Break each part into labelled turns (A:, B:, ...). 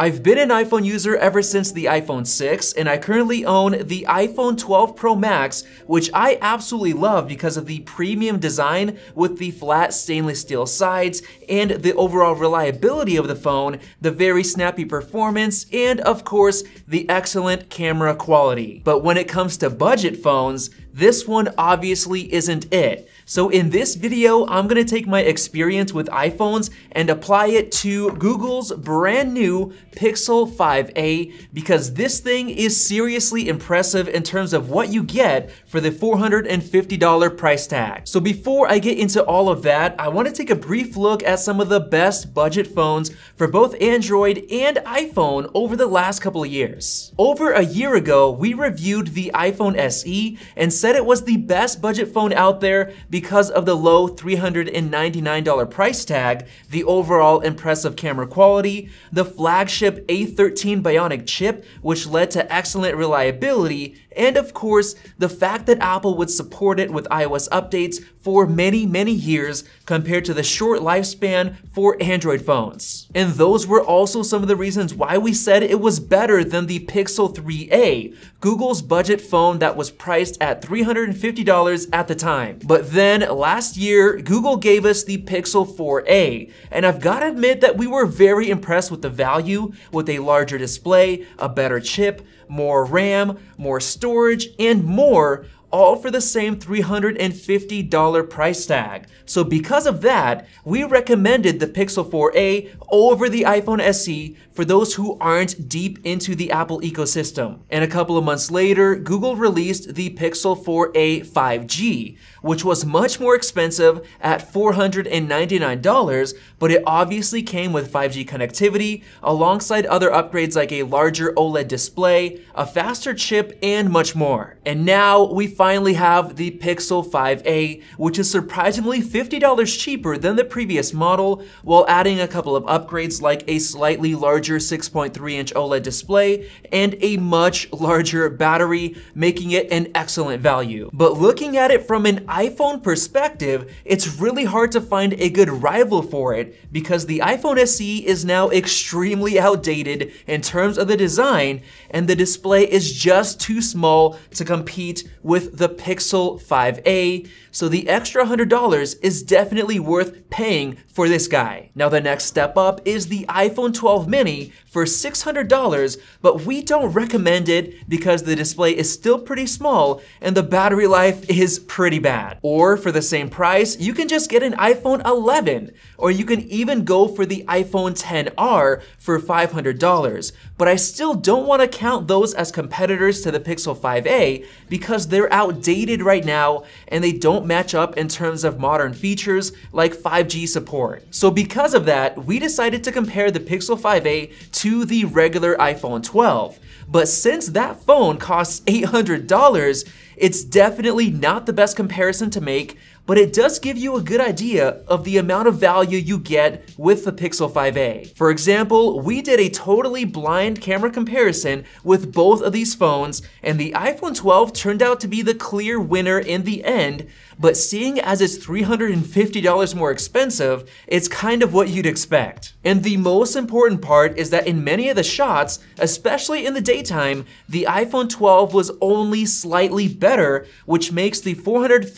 A: I've been an iPhone user ever since the iPhone 6, and I currently own the iPhone 12 Pro Max, which I absolutely love because of the premium design with the flat stainless steel sides and the overall reliability of the phone, the very snappy performance, and of course, the excellent camera quality. But when it comes to budget phones, this one obviously isn't it. So in this video, I'm gonna take my experience with iPhones and apply it to Google's brand new Pixel 5a because this thing is seriously impressive in terms of what you get for the $450 price tag. So before I get into all of that, I wanna take a brief look at some of the best budget phones for both Android and iPhone over the last couple of years. Over a year ago, we reviewed the iPhone SE and said it was the best budget phone out there because of the low $399 price tag, the overall impressive camera quality, the flagship A13 Bionic chip, which led to excellent reliability, and of course, the fact that Apple would support it with iOS updates for many, many years compared to the short lifespan for Android phones. And those were also some of the reasons why we said it was better than the Pixel 3a, Google's budget phone that was priced at $350 at the time. But then last year, Google gave us the Pixel 4a, and I've gotta admit that we were very impressed with the value, with a larger display, a better chip, more RAM, more storage, and more all for the same $350 price tag. So because of that, we recommended the Pixel 4a over the iPhone SE for those who aren't deep into the Apple ecosystem. And a couple of months later, Google released the Pixel 4a 5G, which was much more expensive at $499, but it obviously came with 5G connectivity alongside other upgrades like a larger OLED display, a faster chip, and much more. And now we finally have the Pixel 5a, which is surprisingly $50 cheaper than the previous model, while adding a couple of upgrades like a slightly larger 6.3-inch OLED display and a much larger battery, making it an excellent value. But looking at it from an iPhone perspective, it's really hard to find a good rival for it because the iPhone SE is now extremely outdated in terms of the design and the display is just too small to compete with the Pixel 5a, so the extra $100 is definitely worth paying for this guy. Now the next step up is the iPhone 12 mini for $600, but we don't recommend it because the display is still pretty small and the battery life is pretty bad. Or for the same price, you can just get an iPhone 11, or you can even go for the iPhone 10R for $500. But I still don't wanna count those as competitors to the Pixel 5a because they're outdated right now and they don't match up in terms of modern features like 5G support. So because of that, we decided to compare the Pixel 5a to to the regular iPhone 12. But since that phone costs $800, it's definitely not the best comparison to make, but it does give you a good idea of the amount of value you get with the Pixel 5a. For example, we did a totally blind camera comparison with both of these phones, and the iPhone 12 turned out to be the clear winner in the end, but seeing as it's $350 more expensive, it's kind of what you'd expect. And the most important part is that in many of the shots, especially in the daytime, the iPhone 12 was only slightly better, which makes the $450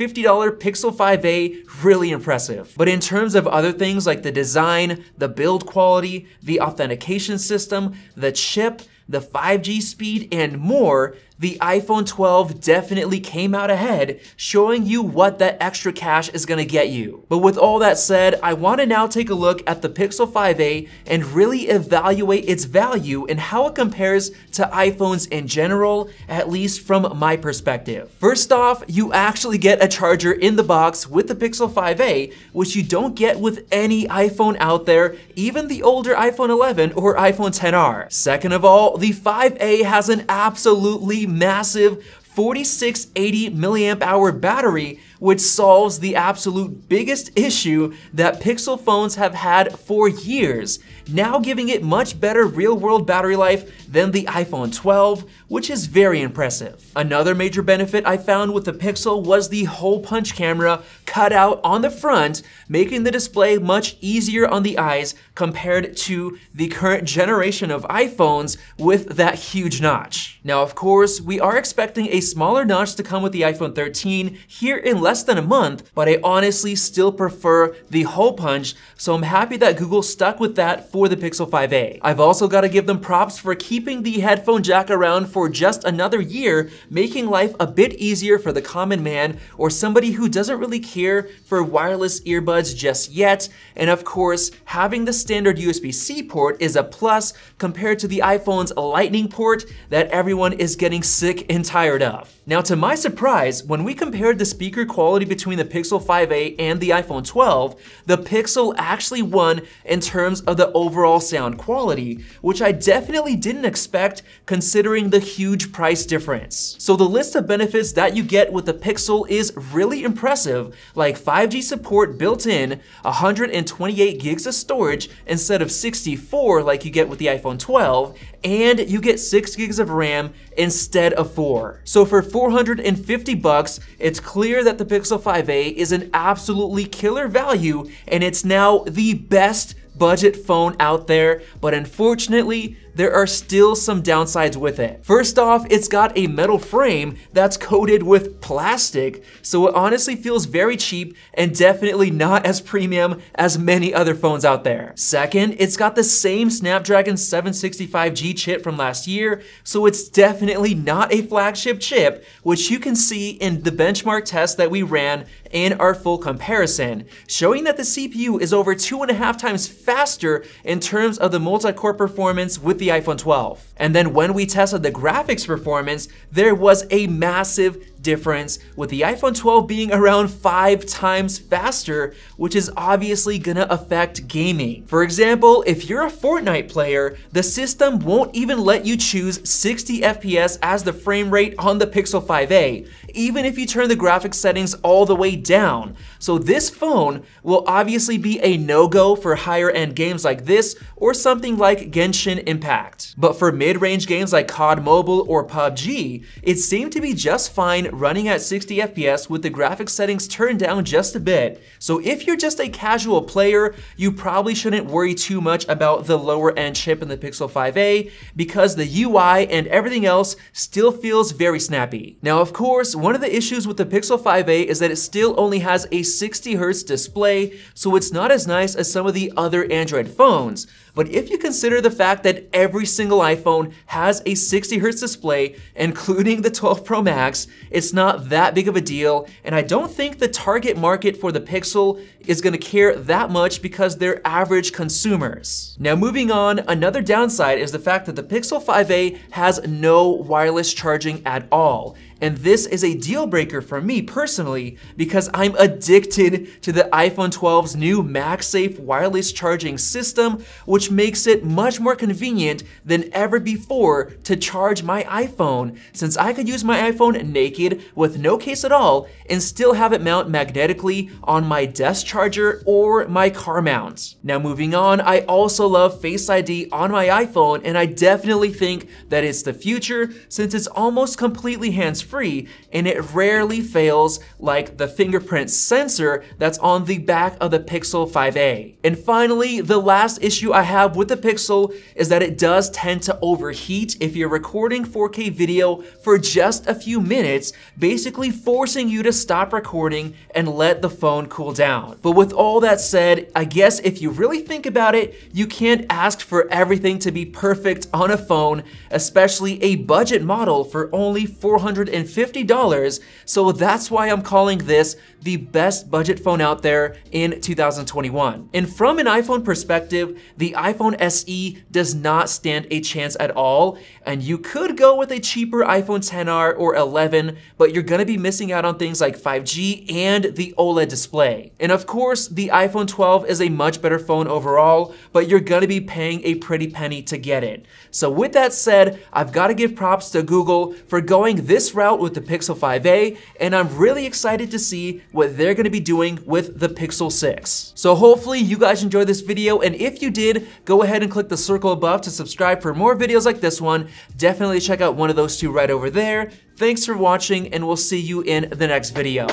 A: Pixel 5a really impressive. But in terms of other things like the design, the build quality, the authentication system, the chip, the 5G speed, and more, the iPhone 12 definitely came out ahead, showing you what that extra cash is gonna get you. But with all that said, I wanna now take a look at the Pixel 5a and really evaluate its value and how it compares to iPhones in general, at least from my perspective. First off, you actually get a charger in the box with the Pixel 5a, which you don't get with any iPhone out there, even the older iPhone 11 or iPhone 10R. Second of all, the 5A has an absolutely massive 4680 milliamp hour battery, which solves the absolute biggest issue that Pixel phones have had for years, now giving it much better real world battery life than the iPhone 12, which is very impressive. Another major benefit I found with the Pixel was the hole punch camera cut out on the front, making the display much easier on the eyes compared to the current generation of iPhones with that huge notch. Now, of course, we are expecting a smaller notch to come with the iPhone 13 here in less than a month, but I honestly still prefer the hole punch, so I'm happy that Google stuck with that for the Pixel 5a. I've also got to give them props for keeping keeping the headphone jack around for just another year, making life a bit easier for the common man or somebody who doesn't really care for wireless earbuds just yet. And of course, having the standard USB-C port is a plus compared to the iPhone's lightning port that everyone is getting sick and tired of. Now to my surprise, when we compared the speaker quality between the Pixel 5a and the iPhone 12, the Pixel actually won in terms of the overall sound quality, which I definitely didn't expect considering the huge price difference. So the list of benefits that you get with the Pixel is really impressive, like 5G support built in, 128 gigs of storage instead of 64 like you get with the iPhone 12, and you get 6 gigs of RAM instead of 4. So for 450 bucks, it's clear that the Pixel 5a is an absolutely killer value and it's now the best budget phone out there, but unfortunately, there are still some downsides with it. First off, it's got a metal frame that's coated with plastic, so it honestly feels very cheap and definitely not as premium as many other phones out there. Second, it's got the same Snapdragon 765G chip from last year, so it's definitely not a flagship chip, which you can see in the benchmark test that we ran in our full comparison, showing that the CPU is over two and a half times faster in terms of the multi-core performance with the iPhone 12. And then when we tested the graphics performance, there was a massive difference with the iPhone 12 being around five times faster, which is obviously gonna affect gaming. For example, if you're a Fortnite player, the system won't even let you choose 60 FPS as the frame rate on the Pixel 5a, even if you turn the graphics settings all the way down. So this phone will obviously be a no-go for higher end games like this or something like Genshin Impact. But for mid-range games like COD Mobile or PUBG, it seemed to be just fine running at 60 FPS with the graphics settings turned down just a bit. So if you're just a casual player, you probably shouldn't worry too much about the lower end chip in the Pixel 5a because the UI and everything else still feels very snappy. Now of course, one of the issues with the Pixel 5a is that it still only has a 60 Hz display, so it's not as nice as some of the other Android phones. But if you consider the fact that every single iPhone has a 60 Hz display, including the 12 Pro Max, it's not that big of a deal. And I don't think the target market for the Pixel is gonna care that much because they're average consumers. Now moving on, another downside is the fact that the Pixel 5a has no wireless charging at all. And this is a deal breaker for me personally because I'm addicted to the iPhone 12's new MagSafe wireless charging system, which makes it much more convenient than ever before to charge my iPhone since I could use my iPhone naked with no case at all and still have it mount magnetically on my desk charger or my car mount. Now moving on, I also love Face ID on my iPhone and I definitely think that it's the future since it's almost completely hands-free free, and it rarely fails like the fingerprint sensor that's on the back of the Pixel 5a. And finally, the last issue I have with the Pixel is that it does tend to overheat if you're recording 4K video for just a few minutes, basically forcing you to stop recording and let the phone cool down. But with all that said, I guess if you really think about it, you can't ask for everything to be perfect on a phone, especially a budget model for only $400 $150. So that's why I'm calling this the best budget phone out there in 2021. And from an iPhone perspective, the iPhone SE does not stand a chance at all. And you could go with a cheaper iPhone 10R or 11, but you're gonna be missing out on things like 5G and the OLED display. And of course, the iPhone 12 is a much better phone overall, but you're gonna be paying a pretty penny to get it. So with that said, I've gotta give props to Google for going this route route with the Pixel 5a, and I'm really excited to see what they're gonna be doing with the Pixel 6. So hopefully you guys enjoyed this video, and if you did, go ahead and click the circle above to subscribe for more videos like this one. Definitely check out one of those two right over there. Thanks for watching, and we'll see you in the next video.